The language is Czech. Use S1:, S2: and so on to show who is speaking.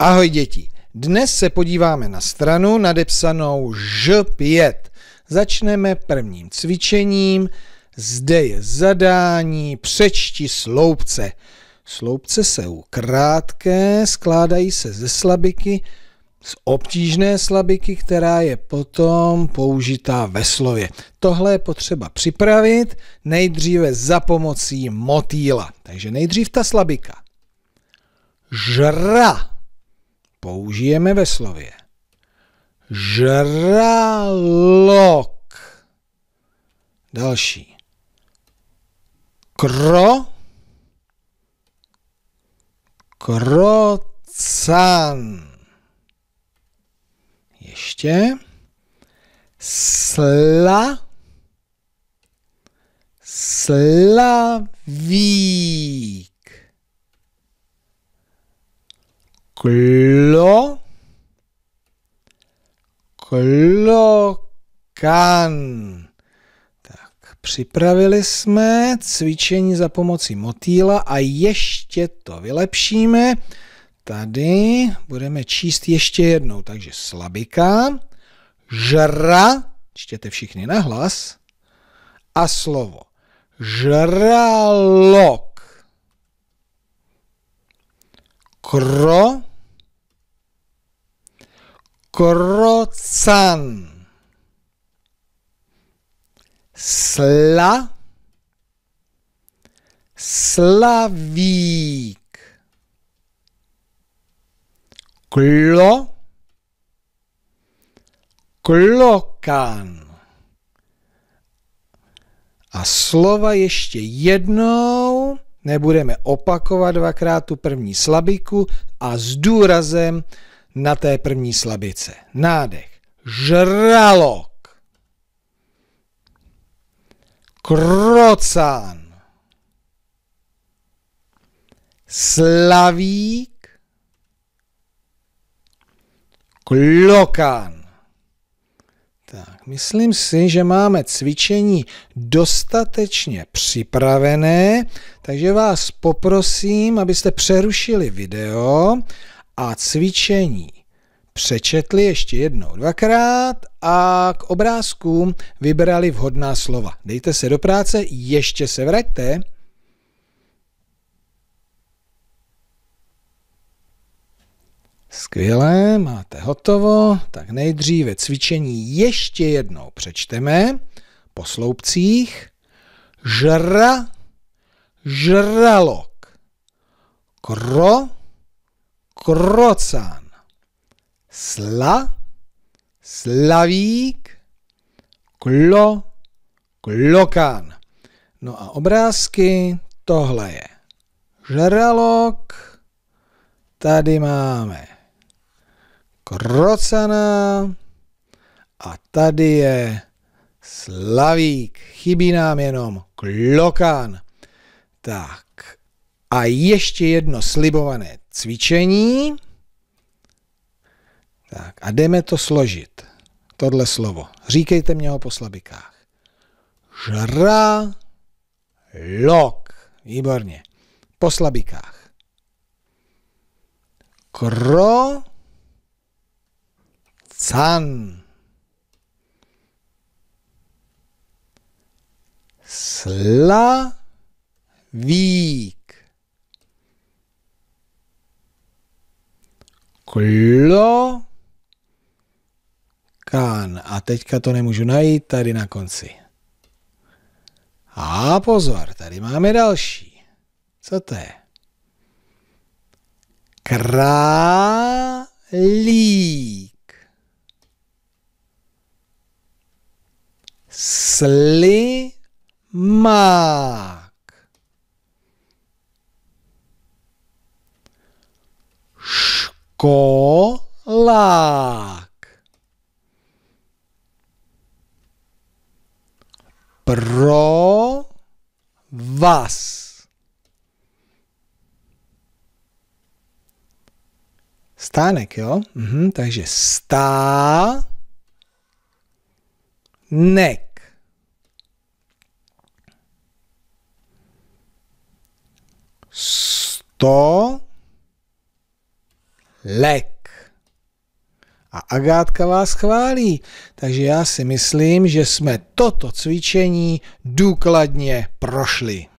S1: Ahoj děti, dnes se podíváme na stranu nadepsanou Ž5. Začneme prvním cvičením, zde je zadání, přečti sloupce. Sloupce jsou krátké, skládají se ze slabiky, z obtížné slabiky, která je potom použitá ve slově. Tohle je potřeba připravit nejdříve za pomocí motýla. Takže nejdřív ta slabika. Žra použijeme ve slově žralok. Další. Kro. Krocan. Ještě. Sla. Slavík. Klo, klokan. Tak, připravili jsme cvičení za pomocí motýla a ještě to vylepšíme. Tady budeme číst ještě jednou, takže slabika, žra, čtěte všichni na hlas a slovo žralok. Kro, krocan, sla, slavík, klo, klokan. A slova ještě jednou, nebudeme opakovat dvakrát tu první slabiku a s důrazem na té první slabice. Nádech. Žralok. Krocán. Slavík. Klokán. Tak, myslím si, že máme cvičení dostatečně připravené, takže vás poprosím, abyste přerušili video a cvičení přečetli ještě jednou, dvakrát a k obrázkům vybrali vhodná slova. Dejte se do práce, ještě se vraťte. Skvělé, máte hotovo. Tak nejdříve cvičení ještě jednou přečteme po sloupcích. Žra, žralok, kro, Krocan, Sla, Slavík, Klo, Klokan. No a obrázky, tohle je žralok, tady máme krocana a tady je slavík. Chybí nám jenom Klokan. Tak, a ještě jedno slibované cvičení. Tak a jdeme to složit. Tohle slovo. Říkejte mě ho po slabikách. Žra, lok. Výborně. Po slabikách. Kro, can. Slavík. klo, kán. A teďka to nemůžu najít tady na konci. A pozor, tady máme další. Co to je? Králík. Slim. kolák. Pro vás. Stánek, jo? Mhm, takže stá nek. Sto lék. A Agátka vás chválí, takže já si myslím, že jsme toto cvičení důkladně prošli.